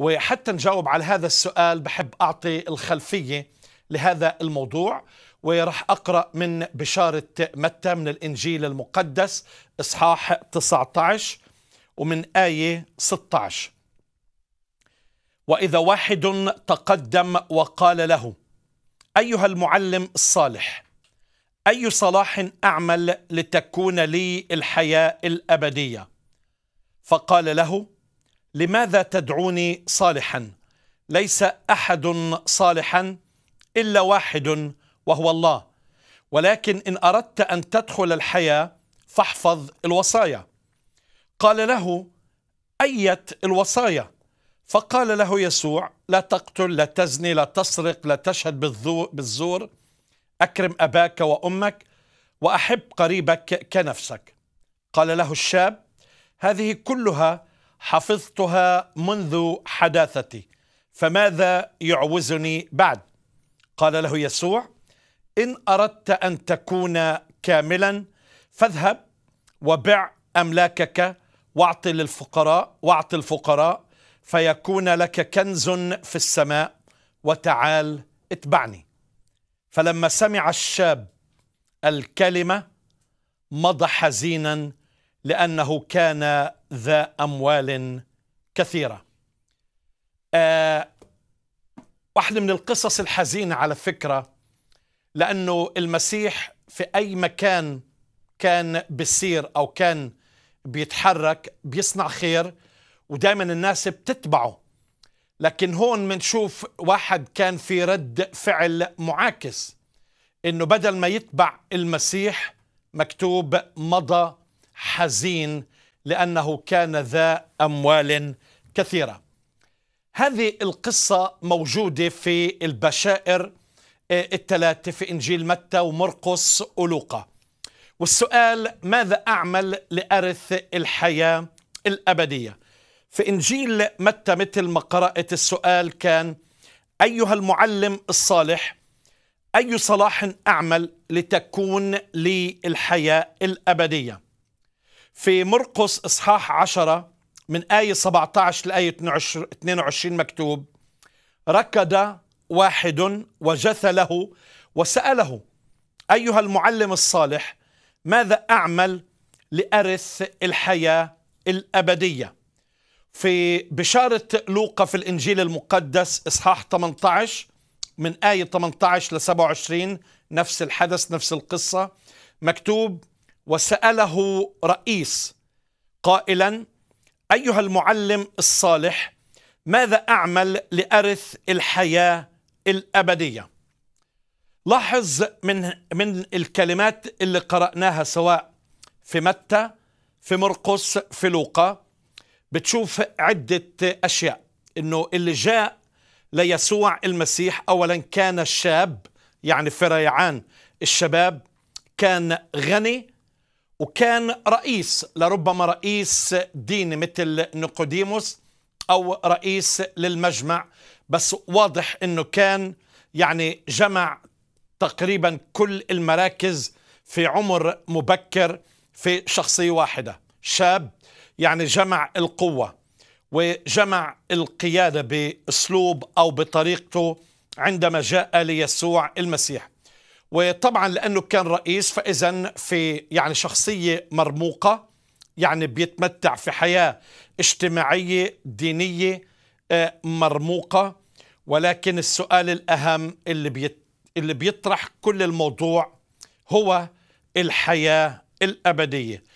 وحتى نجاوب على هذا السؤال بحب أعطي الخلفية لهذا الموضوع ورح أقرأ من بشارة متى من الإنجيل المقدس إصحاح 19 ومن آية 16 وإذا واحد تقدم وقال له أيها المعلم الصالح أي صلاح أعمل لتكون لي الحياة الأبدية فقال له لماذا تدعوني صالحا ليس احد صالحا الا واحد وهو الله ولكن ان اردت ان تدخل الحياه فاحفظ الوصايا قال له ايه الوصايا فقال له يسوع لا تقتل لا تزني لا تسرق لا تشهد بالزور اكرم اباك وامك واحب قريبك كنفسك قال له الشاب هذه كلها حفظتها منذ حداثتي فماذا يعوزني بعد قال له يسوع ان اردت ان تكون كاملا فاذهب وبع املاكك واعط للفقراء واعط الفقراء فيكون لك كنز في السماء وتعال اتبعني فلما سمع الشاب الكلمه مضى حزينا لأنه كان ذا أموال كثيرة آه واحدة من القصص الحزينة على فكرة لأنه المسيح في أي مكان كان بيسير أو كان بيتحرك بيصنع خير ودائما الناس بتتبعه لكن هون منشوف واحد كان في رد فعل معاكس انه بدل ما يتبع المسيح مكتوب مضى حزين لأنه كان ذا أموال كثيرة هذه القصة موجودة في البشائر آه، الثلاثة في إنجيل متى ومرقس ولوقا والسؤال ماذا أعمل لأرث الحياة الأبدية في إنجيل متى مثل ما قرأت السؤال كان أيها المعلم الصالح أي صلاح أعمل لتكون لي الحياة الأبدية في مرقس إصحاح عشرة من آية 17 لآية 22 مكتوب ركض واحد وجث له وسأله أيها المعلم الصالح ماذا أعمل لأرث الحياة الأبدية في بشارة لوقا في الإنجيل المقدس إصحاح 18 من آية 18 ل 27 نفس الحدث نفس القصة مكتوب وسأله رئيس قائلا أيها المعلم الصالح ماذا أعمل لأرث الحياة الأبدية لاحظ من, من الكلمات اللي قرأناها سواء في متى في مرقس في لوقا بتشوف عدة أشياء إنه اللي جاء ليسوع المسيح أولا كان الشاب يعني في ريعان الشباب كان غني وكان رئيس لربما رئيس ديني مثل نيقوديموس أو رئيس للمجمع بس واضح أنه كان يعني جمع تقريبا كل المراكز في عمر مبكر في شخصية واحدة شاب يعني جمع القوة وجمع القيادة بأسلوب أو بطريقته عندما جاء ليسوع المسيح وطبعا لأنه كان رئيس فإذا في يعني شخصية مرموقة يعني بيتمتع في حياة اجتماعية دينية آه، مرموقة ولكن السؤال الأهم اللي, بيت اللي بيطرح كل الموضوع هو الحياة الأبدية